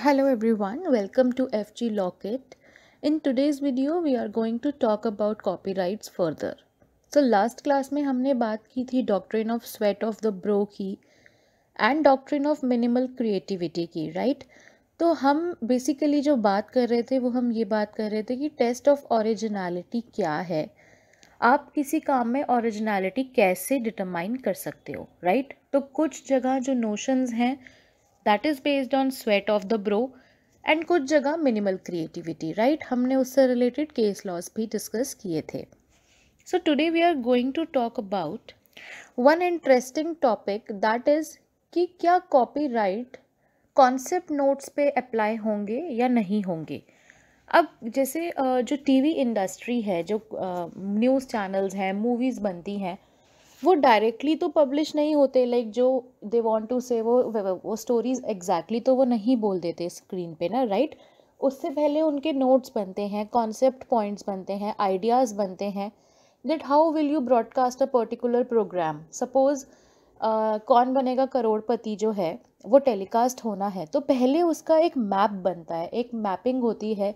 Hello everyone, welcome to FG Locket. In today's video, we are going to talk about copyrights further. So last class में हमने बात की थी doctrine of sweat of the bro की and doctrine of minimal creativity की right? तो हम basically जो बात कर रहे थे वो हम ये बात कर रहे थे कि test of originality क्या है आप किसी काम में ओरिजिनलिटी कैसे डिटरमाइन कर सकते हो राइट right? तो कुछ जगह जो नोशंस हैं that is based on sweat of the brow and कुछ जगह मिनिमल क्रिएटिविटी राइट हमने उससे रिलेटेड केस लॉज भी डिस्कस किए थे so today we are going to talk about one interesting topic that is कि क्या कॉपीराइट कॉन्सेप्ट नोट्स पे अप्लाई होंगे या नहीं होंगे अब जैसे जो टीवी इंडस्ट्री है जो न्यूज़ चैनल्स हैं मूवीज़ बनती हैं वो डायरेक्टली तो पब्लिश नहीं होते लाइक जो दे वांट टू से वो वो स्टोरीज एग्जैक्टली तो वो नहीं बोल देते स्क्रीन पे ना राइट right? उससे पहले उनके नोट्स बनते हैं कॉन्सेप्ट पॉइंट्स बनते हैं आइडियाज़ बनते हैं that how will you broadcast a particular programme suppose Kaun Banega करोड़पति जो है वो टेलीकास्ट होना है तो पहले उसका एक मैप बनता है एक मैपिंग होती है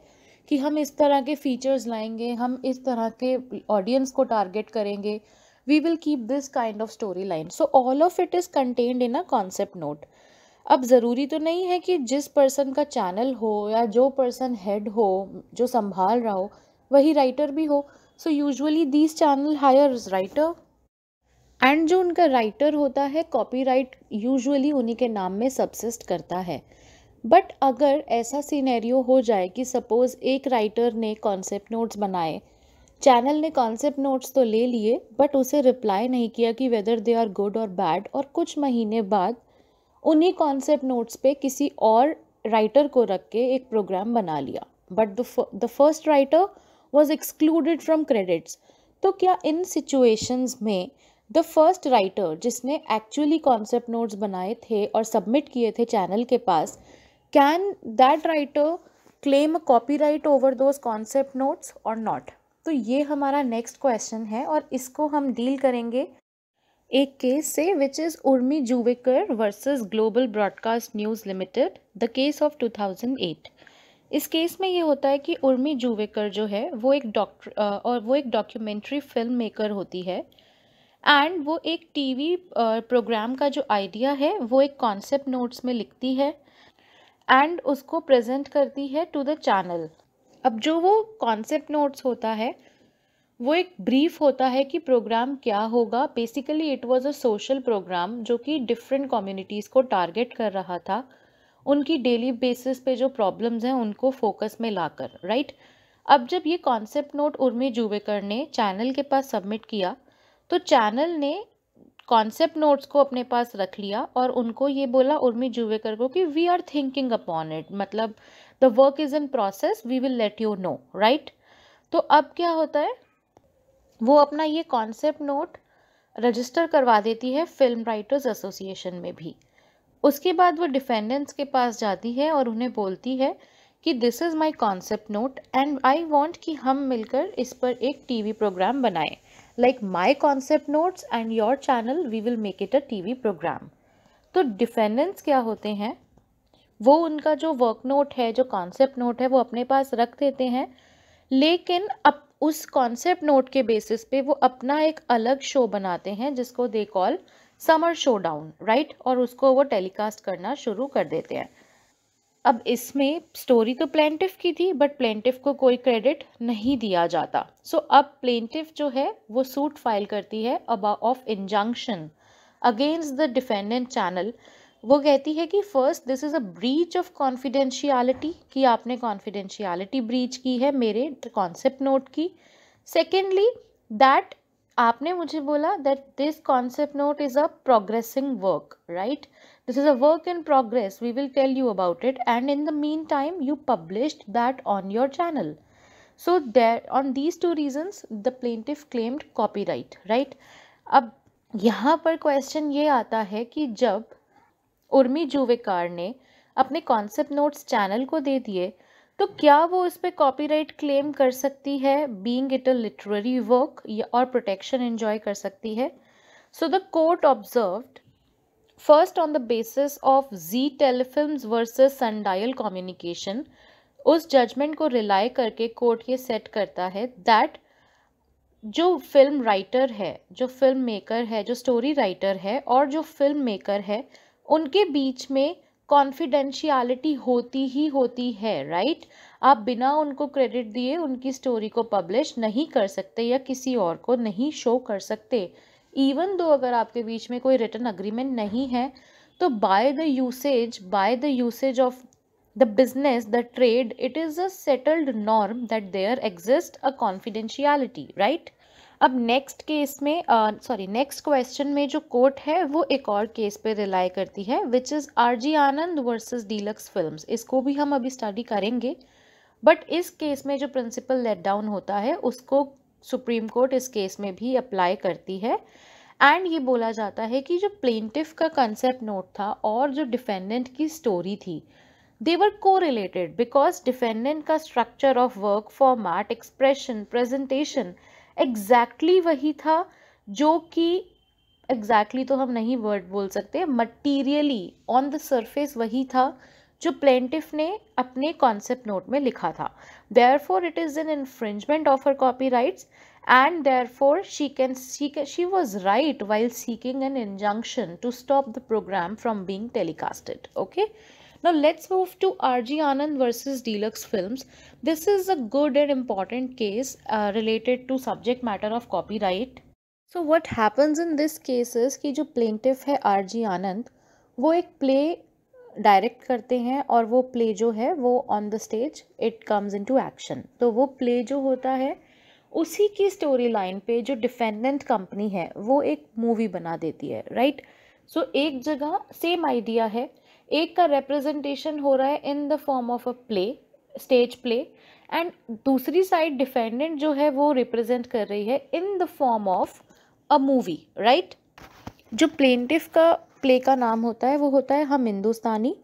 कि हम इस तरह के फीचर्स लाएंगे हम इस तरह के ऑडियंस को टारगेट करेंगे we will keep this kind of storyline. So all of it is contained in a concept note. अब ज़रूरी तो नहीं है कि जिस पर्सन का चैनल हो या जो पर्सन हेड हो जो संभाल रहा हो वही राइटर भी हो so usually these channel hire writer and जो उनका राइटर होता है कॉपीराइट यूजुअली उन्हीं के नाम में सब्सिस्ट करता है बट अगर ऐसा सीनेरियो हो जाए कि सपोज़ एक राइटर ने कॉन्सेप्ट नोट्स बनाए चैनल ने कॉन्सेप्ट नोट्स तो ले लिए बट उसे रिप्लाई नहीं किया कि वेदर दे आर गुड और बैड और कुछ महीने बाद उन्हीं कॉन्सेप्ट नोट्स पे किसी और राइटर को रख के एक प्रोग्राम बना लिया but the first writer was excluded from credits तो क्या इन सिचुएशंस में द फर्स्ट राइटर जिसने एक्चुअली कॉन्सेप्ट नोट्स बनाए थे और सबमिट किए थे चैनल के पास can that writer claim right over those concept notes और नॉट तो ये हमारा नेक्स्ट क्वेश्चन है और इसको हम डील करेंगे एक केस से which is Urmi Juvekar versus global broadcast news limited the case of 2008 इस केस में ये होता है कि उर्मी जुवेकर जो है वो एक डॉक्टर और वो एक डॉक्यूमेंट्री फिल्म मेकर होती है एंड वो एक टीवी प्रोग्राम का जो आइडिया है वो एक कॉन्सेप्ट नोट्स में लिखती है एंड उसको प्रेजेंट करती है टू द चैनल अब जो वो कॉन्सेप्ट नोट्स होता है वो एक ब्रीफ होता है कि प्रोग्राम क्या होगा basically it was a social programme जो कि डिफरेंट कम्युनिटीज़ को टारगेट कर रहा था उनकी डेली बेसिस पे जो प्रॉब्लम्स हैं उनको फोकस में लाकर राइट right? अब जब ये कॉन्सेप्ट नोट उर्मी जुबेकर ने चैनल के पास सबमिट किया तो चैनल ने कॉन्सेप्ट नोट्स को अपने पास रख लिया और उनको ये बोला उर्मी जुवेकर को कि we are thinking upon it मतलब the work is in process we will let you know right तो अब क्या होता है वो अपना ये कॉन्सेप्ट नोट रजिस्टर करवा देती है फिल्म राइटर्स एसोसिएशन में भी उसके बाद वो डिफेंडेंट्स के पास जाती है और उन्हें बोलती है कि this is my concept note and I want कि हम मिलकर इस पर एक टी वी प्रोग्राम बनाएं like my concept notes and your channel we will make it a T V programme तो डिफेंडेंट्स क्या होते हैं वो उनका जो वर्क नोट है जो कॉन्सेप्ट नोट है वो अपने पास रख देते हैं लेकिन अब उस कॉन्सेप्ट नोट के बेसिस पे वो अपना एक अलग शो बनाते हैं जिसको they call summer showdown right और उसको वो टेलीकास्ट करना शुरू कर देते हैं अब इसमें स्टोरी तो प्लेंटिव की थी बट प्लेंटिव को कोई क्रेडिट नहीं दिया जाता सो so, अब प्लेंटिव जो है वो सूट फाइल करती है अबा of injunction against the defendant channel वो कहती है कि first this is a breach of confidentiality कि आपने कॉन्फिडेंशियलिटी ब्रीच की है मेरे कॉन्सेप्ट नोट की सेकेंडली दैट आपने मुझे बोला that this concept note is a progressing work right this is a work in progress we will tell you about it and in the meantime you published that on your channel so there on these two reasons the plaintiff claimed copyright right अब यहाँ पर question ये आता है कि जब उर्मी जुवेकार ने अपने कॉन्सेप्ट नोट्स चैनल को दे दिए तो क्या वो उस पर कॉपीराइट क्लेम कर सकती है being it a literary work और प्रोटेक्शन एंजॉय कर सकती है so the court observed on the the of Zee Telefilm versus Sun Dial Communication उस जजमेंट को रिलाई करके कोर्ट ये सेट करता है दैट जो फिल्म राइटर है जो फिल्म मेकर है जो स्टोरी राइटर है और जो फिल्म मेकर है उनके बीच में कॉन्फिडेंशियलिटी होती ही होती है राइट आप बिना उनको क्रेडिट दिए उनकी स्टोरी को पब्लिश नहीं कर सकते या किसी और को नहीं शो कर सकते इवन दो अगर आपके बीच में कोई रिटर्न अग्रीमेंट नहीं है तो by the usage by the usage of the business the trade it is a settled norm that there exist a confidentiality right अब नेक्स्ट केस में सॉरी नेक्स्ट क्वेश्चन में जो कोर्ट है वो एक और केस पे रिलाई करती है which is R G Anand versus Deluxe Films इसको भी हम अभी स्टडी करेंगे बट इस केस में जो प्रिंसिपल लेट डाउन होता है उसको सुप्रीम कोर्ट इस केस में भी अप्लाई करती है एंड ये बोला जाता है कि जो प्लेंटिफ का कंसेप्ट नोट था और जो डिफेंडेंट की स्टोरी थी देवर को रिलेटेड बिकॉज डिफेंडेंट का structure of work format expression presentation exactly exactly वही था जो कि एग्जैक्टली exactly तो हम नहीं वर्ड बोल सकते मटीरियली ऑन द सर्फेस वही था जो प्लेंटिफ ने अपने कॉन्सेप्ट नोट में लिखा था therefore it is an infringement of her copyrights and therefore she can see she was right while seeking an injunction to stop the programme from being telecasted okay Now let's move to R.G. Anand versus Deluxe Films. This is a good and important case uh, related to subject matter of copyright. So what happens in this case is कि जो plaintiff है R.G. Anand वो एक play direct करते हैं और वो play जो है वो on the stage it comes into action तो वो प्ले जो होता है उसी की स्टोरी लाइन पे जो डिफेंडेंट कंपनी है वो एक मूवी बना देती है राइट right? सो so, एक जगह सेम आइडिया है एक का रिप्रेजेंटेशन हो रहा है in the form of a play stage play and दूसरी साइड डिफेंडेंट जो है वो रिप्रेजेंट कर रही है in the form of a movie right जो प्लेंटिव का प्ले का नाम होता है वो होता है Hum Hindustani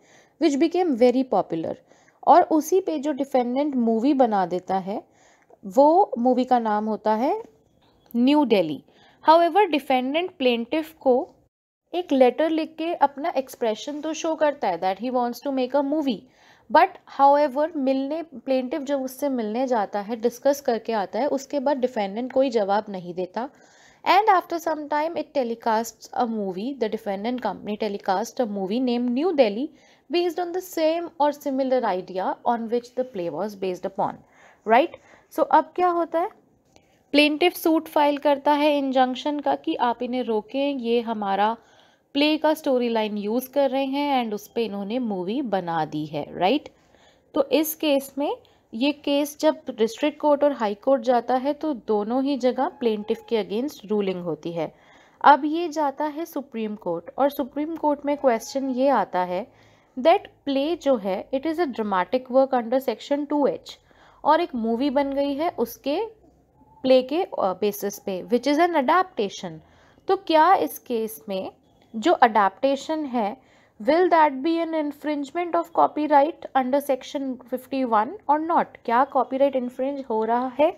which became very popular और उसी पे जो डिफेंडेंट मूवी बना देता है वो मूवी का नाम होता है New Delhi however defendant plaintiff को एक लेटर लिख के अपना एक्सप्रेशन तो शो करता है that he wants to make a movie but however मिलने प्लेंटिव जब उससे मिलने जाता है डिस्कस करके आता है उसके बाद डिफेंडेंट कोई जवाब नहीं देता and after some time it telecast a movie the defendant company telecast a movie name New Delhi based on the same और similar idea on which the play was based upon right so अब क्या होता है plaintiff suit file करता है injunction का कि आप इन्हें रोकें ये हमारा प्ले का स्टोरी लाइन यूज़ कर रहे हैं एंड उस पर इन्होंने मूवी बना दी है राइट तो इस केस में ये केस जब डिस्ट्रिक्ट कोर्ट और हाई कोर्ट जाता है तो दोनों ही जगह प्लेंटिफ के अगेंस्ट रूलिंग होती है अब ये जाता है सुप्रीम कोर्ट और सुप्रीम कोर्ट में क्वेश्चन ये आता है दैट प्ले जो है it is a dramatic work under section two H और एक मूवी बन गई है उसके प्ले के बेसिस पे विच इज़ एन अडाप्टेशन तो क्या इस केस में जो अडेप्टशन है will that be an infringement of copyright under section 51 और नॉट क्या कॉपीराइट इन्फ्रिंज हो रहा है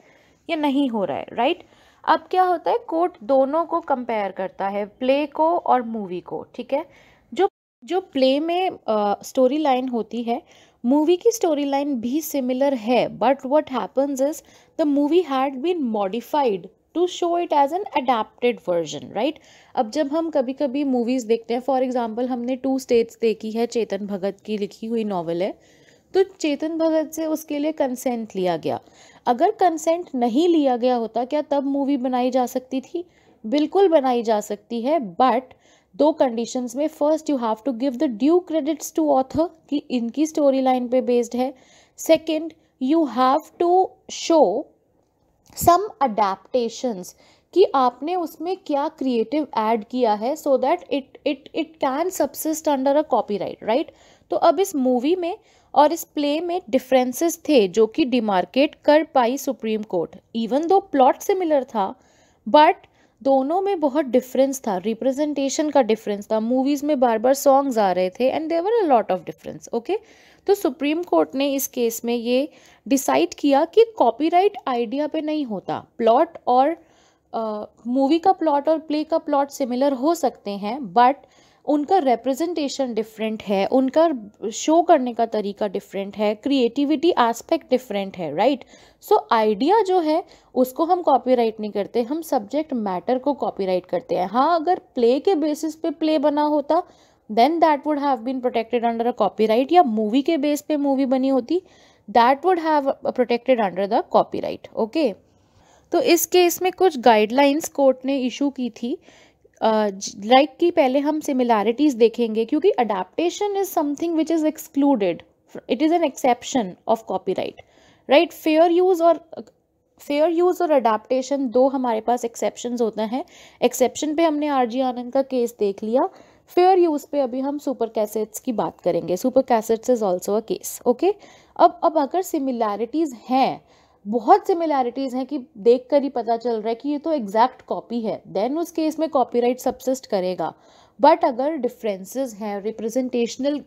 या नहीं हो रहा है राइट right? अब क्या होता है कोर्ट दोनों को कंपेयर करता है प्ले को और मूवी को ठीक है जो जो प्ले में स्टोरी uh, लाइन होती है मूवी की स्टोरी लाइन भी सिमिलर है but what happens is the movie had been modified to show it as an adapted version right अब जब हम कभी कभी मूवीज़ देखते हैं फॉर एग्जाम्पल हमने टू स्टेट्स देखी है चेतन भगत की लिखी हुई नॉवल है तो चेतन भगत से उसके लिए कंसेंट लिया गया अगर कंसेंट नहीं लिया गया होता क्या तब मूवी बनाई जा सकती थी बिल्कुल बनाई जा सकती है बट दो कंडीशंस में first you have to give the due credits to author कि इनकी स्टोरी लाइन पे बेस्ड है second you have to show some adaptations कि आपने उसमें क्या क्रिएटिव ऐड किया है so that it it it can subsist under a copyright right तो अब इस मूवी में और इस प्ले में डिफरेंसेस थे जो कि डिमार्केट कर पाई supreme court even though plot similar था बट दोनों में बहुत डिफरेंस था रिप्रेजेंटेशन का डिफरेंस था मूवीज़ में बार बार सॉन्ग्स आ रहे थे and there a lot of difference okay तो सुप्रीम कोर्ट ने इस केस में ये डिसाइड किया कि कॉपीराइट आइडिया पे नहीं होता प्लॉट और मूवी का प्लॉट और प्ले का प्लॉट सिमिलर हो सकते हैं बट उनका रिप्रेजेंटेशन डिफरेंट है उनका शो करने का तरीका डिफरेंट है क्रिएटिविटी एस्पेक्ट डिफरेंट है राइट सो आइडिया जो है उसको हम कॉपीराइट नहीं करते हम सब्जेक्ट मैटर को कॉपीराइट करते हैं हाँ अगर प्ले के बेसिस पे प्ले बना होता then that would have been protected under a copyright या मूवी के बेस पे मूवी बनी होती that would have protected under the copyright okay तो इस केस में कुछ गाइडलाइंस कोर्ट ने इशू की थी लाइक uh, कि पहले हम सिमिलैरिटीज़ देखेंगे क्योंकि adaptation is something which is excluded it is an exception of copyright right fair use और फेयर यूज़ और अडाप्टेशन दो हमारे पास एक्सेप्शन होते हैं एक्सेप्शन पे हमने आर जी आनंद का केस देख लिया फेयर यूज़ पे अभी हम सुपर कैसेट्स की बात करेंगे Super Cassettes is also a case okay अब अब अगर सिमिलैरिटीज़ हैं बहुत सिमिलैरिटीज़ हैं कि देख कर ही पता चल रहा है कि ये तो एग्जैक्ट कॉपी है देन उस केस में कॉपीराइट सब्सिस्ट करेगा बट अगर डिफरेंसेस हैं रिप्रेजेंटेशनल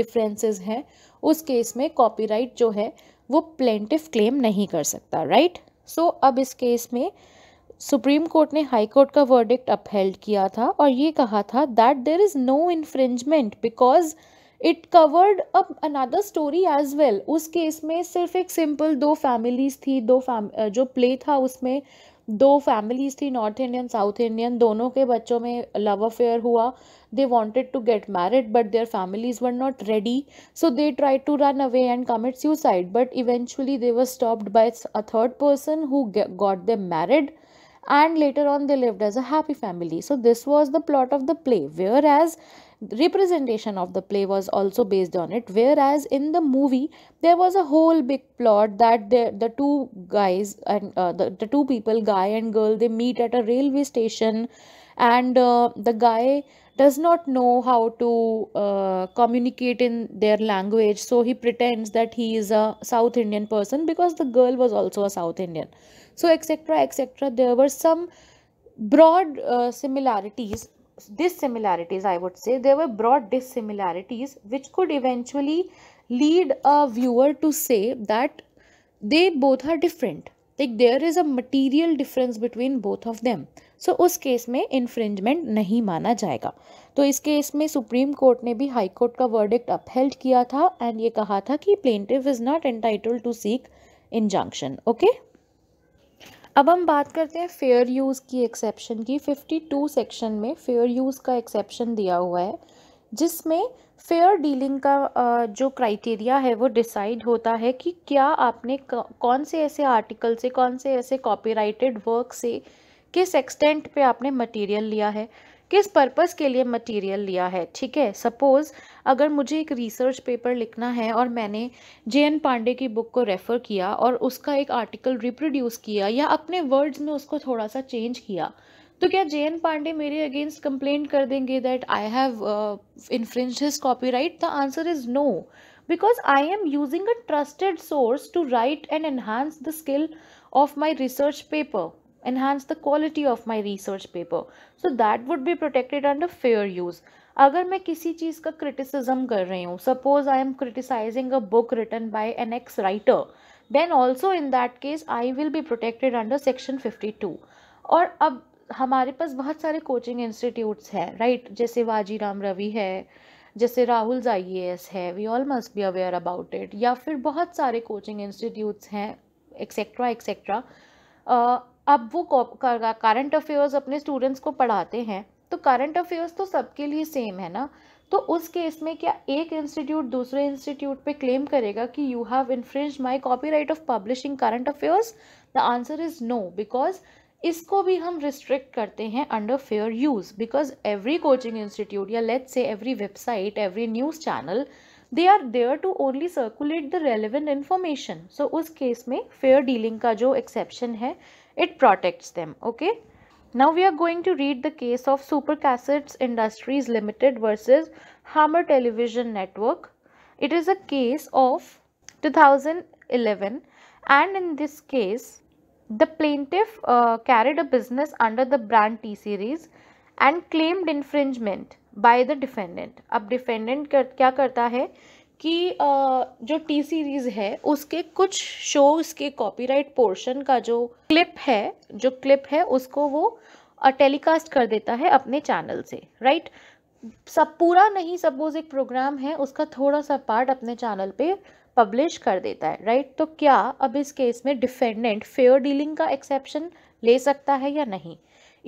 डिफरेंसेस हैं उस केस में कॉपीराइट जो है वो प्लेंटिव क्लेम नहीं कर सकता राइट right? सो so, अब इस केस में सुप्रीम कोर्ट ने हाई कोर्ट का वर्डिक्ट अपहेल्ड किया था और ये कहा था that there is no infringement because it covered up another story as well उस केस में सिर्फ एक सिंपल दो फैमिलीज थी दो फैम जो प्ले था उसमें दो फैमिलीज थी नॉर्थ इंडियन साउथ इंडियन दोनों के बच्चों में लव अफेयर हुआ they wanted to get married but their families were not ready so they try to run away and commit suicide but eventually they were stopped by a third person who got them married and later on they lived as a happy family. So this was the plot of the play whereas representation of the play was also based on it whereas in the movie there was a whole big plot that the, the two guys and uh, the, the two people guy and girl they meet at a railway station and uh, the guy does not know how to uh, communicate in their language so he pretends that he is a south indian person because the girl was also a south indian so etc etc there were some broad uh, similarities dissimilarities i would say there were broad dissimilarities which could eventually lead a viewer to say that they both are different like there is a material difference between both of them so so, उस case में infringement नहीं माना जाएगा तो इस case में supreme court ने भी हाई कोर्ट का वर्डिक्ट अपहेल्ड किया था एंड ये कहा था कि plaintiff is not entitled to seek injunction okay अब हम बात करते हैं फेयर यूज़ की एक्सेप्शन की 52 सेक्शन में फेयर यूज़ का एक्सेप्शन दिया हुआ है जिसमें फेयर डीलिंग का जो क्राइटेरिया है वो डिसाइड होता है कि क्या आपने कौन से ऐसे आर्टिकल से कौन से ऐसे कॉपीराइटेड वर्क से किस एक्सटेंट पे आपने मटेरियल लिया है किस पर्पस के लिए मटेरियल लिया है ठीक है सपोज़ अगर मुझे एक रिसर्च पेपर लिखना है और मैंने जे एन पांडे की बुक को रेफ़र किया और उसका एक आर्टिकल रिप्रोड्यूस किया या अपने वर्ड्स में उसको थोड़ा सा चेंज किया तो क्या जे एन पांडे मेरे अगेंस्ट कंप्लेंट कर देंगे that I have infringe his copyright the answer is no because I am using a trusted source to write and enhance the skill of my research paper enhance the quality of my research paper so that would be protected under fair use अगर मैं किसी चीज़ का criticism कर रही हूँ suppose I am criticising a book written by an ex writer then also in that case I will be protected under section 52 और अब हमारे पास बहुत सारे कोचिंग इंस्टीट्यूट्स हैं राइट जैसे वाजी राम रवि है जैसे राहुल आई है we all must be aware about it या फिर बहुत सारे कोचिंग इंस्टीट्यूट्स हैं एक्सेट्रा एक्सेट्रा अब वो करंट अफेयर्स अपने स्टूडेंट्स को पढ़ाते हैं तो करंट अफेयर्स तो सबके लिए सेम है ना तो उस केस में क्या एक इंस्टीट्यूट दूसरे इंस्टीट्यूट पे क्लेम करेगा कि you have infringe my copyright of publishing current affairs the answer is no because इसको भी हम रिस्ट्रिक्ट करते हैं under fair use because every coaching institute या let's say every website every news channel they are there to only circulate the relevant information so उस case में fair dealing का जो एक्सेप्शन है it protects them okay now we are going to read the case of Supercassettes Industries Limited versus Hammer Television Network. It is a case of 2011 and in this case the plaintiff uh, carried a business under the brand T series and claimed infringement by the defendant. Up, defendant कर, क्या करता है कि जो T series है उसके कुछ shows के कॉपीराइट पोर्शन का जो क्लिप है जो क्लिप है उसको वो टेलीकास्ट कर देता है अपने चैनल से राइट सब पूरा नहीं सपोज एक प्रोग्राम है उसका थोड़ा सा पार्ट अपने चैनल पे पब्लिश कर देता है राइट तो क्या अब इस केस में डिफेंडेंट फेयर डीलिंग का एक्सेप्शन ले सकता है या नहीं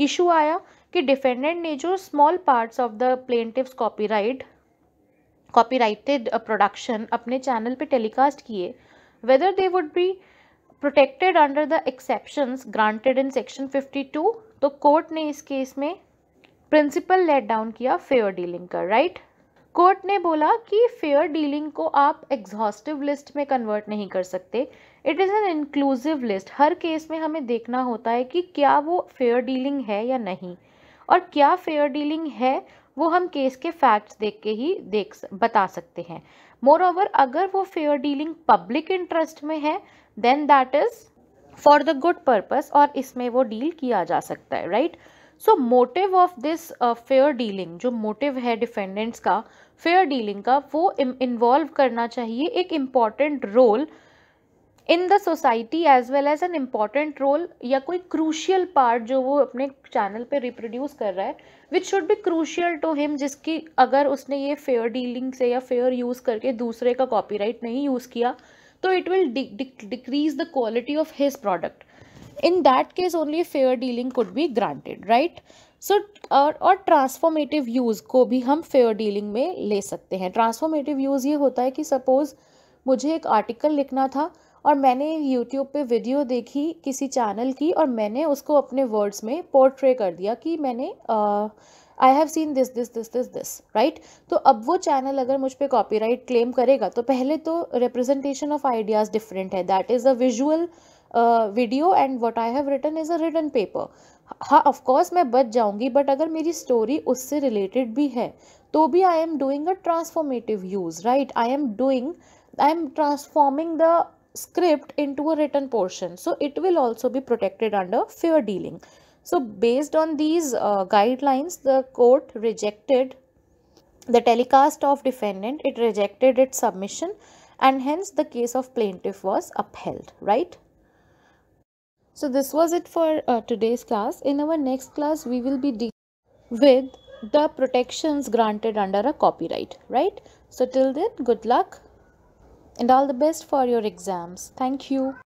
इशू आया कि डिफेंडेंट ने जो small parts of the plaintiff's copyright copyrighted production uh, अपने चैनल पे टेलीकास्ट किए whether they would be protected under the exceptions granted in section 52 तो कोर्ट ने इस केस में प्रिंसिपल लेट डाउन किया फेयर डीलिंग का राइट कोर्ट ने बोला कि फेयर डीलिंग को आप एग्जॉस्टिव लिस्ट में कन्वर्ट नहीं कर सकते it is an inclusive list हर केस में हमें देखना होता है कि क्या वो फेयर डीलिंग है या नहीं और क्या फेयर डीलिंग है वो हम केस के फैक्ट्स देख के ही देख बता सकते हैं मोर ओवर अगर वो फेयर डीलिंग पब्लिक इंटरेस्ट में है then that is for the good purpose और इसमें वो डील किया जा सकता है right so motive of this fair dealing जो मोटिव है डिफेंडेंट्स का फेयर डीलिंग का वो इन्वॉल्व करना चाहिए एक important role in the society as well as an important role या कोई क्रूशियल पार्ट जो वो अपने चैनल पे रिप्रोड्यूस कर रहा है which should be crucial to him जिसकी अगर उसने ये फेयर डीलिंग से या फेयर यूज़ करके दूसरे का कॉपीराइट नहीं यूज़ किया तो it will decrease the quality of his product in that case only fair dealing could be granted right so और ट्रांसफॉर्मेटिव यूज़ को भी हम फेयर डीलिंग में ले सकते हैं ट्रांसफॉर्मेटिव यूज़ ये होता है कि सपोज़ मुझे एक आर्टिकल लिखना था और मैंने यूट्यूब पे वीडियो देखी किसी चैनल की और मैंने उसको अपने वर्ड्स में पोर्ट्रे कर दिया कि मैंने I have seen this this this this this right तो अब वो चैनल अगर मुझ पर राइट क्लेम करेगा तो पहले तो रिप्रेजेंटेशन ऑफ आइडियाज़ डिफरेंट है that is a visual video and what I have written is a written paper हाँ ऑफकोर्स मैं बच जाऊंगी बट अगर मेरी स्टोरी उससे रिलेटेड भी है तो भी I am doing a transformative use right I am doing I am transforming the script into a written portion. So it will also be protected under fair dealing. So based on these uh, guidelines, the court rejected the telecast of defendant. It rejected its submission and hence the case of plaintiff was upheld, right? So this was it for uh, today's class. In our next class, we will be dealing with the protections granted under a copyright, right? So till then, good luck and all the best for your exams. Thank you.